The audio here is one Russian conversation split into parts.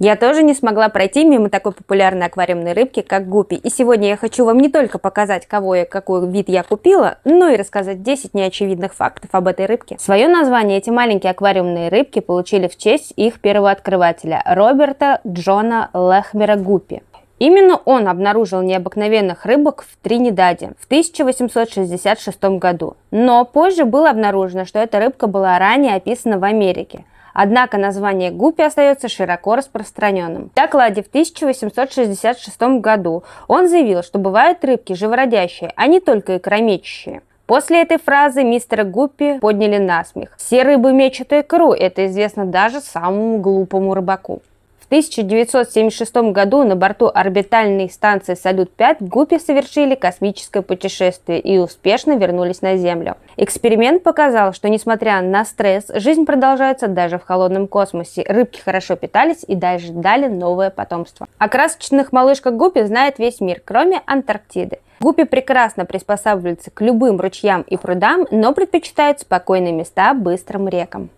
Я тоже не смогла пройти мимо такой популярной аквариумной рыбки, как гуппи. И сегодня я хочу вам не только показать, кого и какой вид я купила, но и рассказать 10 неочевидных фактов об этой рыбке. Свое название эти маленькие аквариумные рыбки получили в честь их первого открывателя Роберта Джона Лехмера Гуппи. Именно он обнаружил необыкновенных рыбок в Тринидаде в 1866 году. Но позже было обнаружено, что эта рыбка была ранее описана в Америке – Однако название гуппи остается широко распространенным. В докладе в 1866 году он заявил, что бывают рыбки живородящие, а не только икромечащие. После этой фразы мистера Гуппи подняли насмех. Все рыбы мечут икру, это известно даже самому глупому рыбаку. В 1976 году на борту орбитальной станции «Салют-5» Гуппи совершили космическое путешествие и успешно вернулись на Землю. Эксперимент показал, что несмотря на стресс, жизнь продолжается даже в холодном космосе. Рыбки хорошо питались и даже дали новое потомство. О красочных малышках Гуппи знает весь мир, кроме Антарктиды. Гуппи прекрасно приспосабливаются к любым ручьям и прудам, но предпочитают спокойные места быстрым рекам.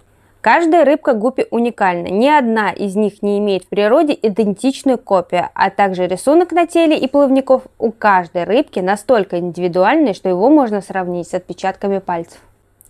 Каждая рыбка гуппи уникальна. Ни одна из них не имеет в природе идентичную копию, а также рисунок на теле и плавников у каждой рыбки настолько индивидуальный, что его можно сравнить с отпечатками пальцев.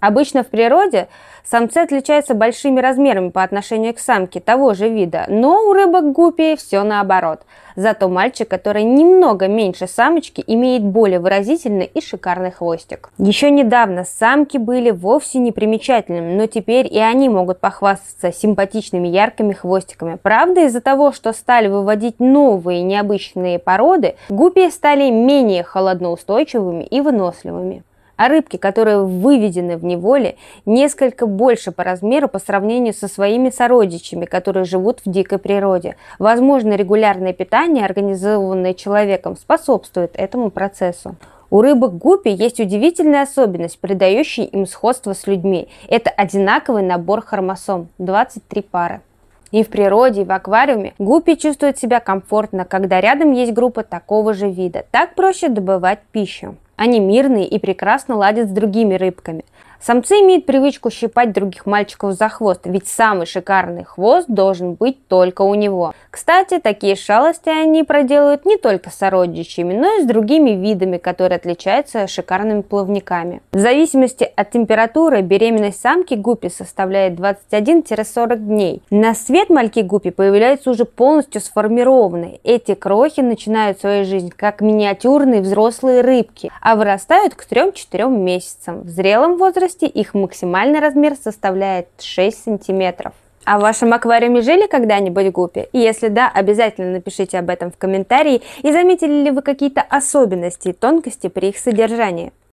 Обычно в природе самцы отличаются большими размерами по отношению к самке того же вида, но у рыбок гупи все наоборот. Зато мальчик, который немного меньше самочки, имеет более выразительный и шикарный хвостик. Еще недавно самки были вовсе непримечательными, но теперь и они могут похвастаться симпатичными яркими хвостиками. Правда, из-за того, что стали выводить новые необычные породы, гупи стали менее холодноустойчивыми и выносливыми а рыбки, которые выведены в неволе, несколько больше по размеру по сравнению со своими сородичами, которые живут в дикой природе. Возможно, регулярное питание, организованное человеком, способствует этому процессу. У рыбок гуппи есть удивительная особенность, придающая им сходство с людьми. Это одинаковый набор хромосом – 23 пары. И в природе, и в аквариуме гуппи чувствуют себя комфортно, когда рядом есть группа такого же вида. Так проще добывать пищу. Они мирные и прекрасно ладят с другими рыбками. Самцы имеют привычку щипать других мальчиков за хвост, ведь самый шикарный хвост должен быть только у него. Кстати, такие шалости они проделают не только с сородичами, но и с другими видами, которые отличаются шикарными плавниками. В зависимости от температуры беременность самки гуппи составляет 21-40 дней. На свет мальки гуппи появляются уже полностью сформированные. Эти крохи начинают свою жизнь как миниатюрные взрослые рыбки, а вырастают к 3-4 месяцам. В зрелом возрасте возрасте их максимальный размер составляет 6 сантиметров. А в вашем аквариуме жили когда-нибудь гуппи? И если да, обязательно напишите об этом в комментарии и заметили ли вы какие-то особенности и тонкости при их содержании.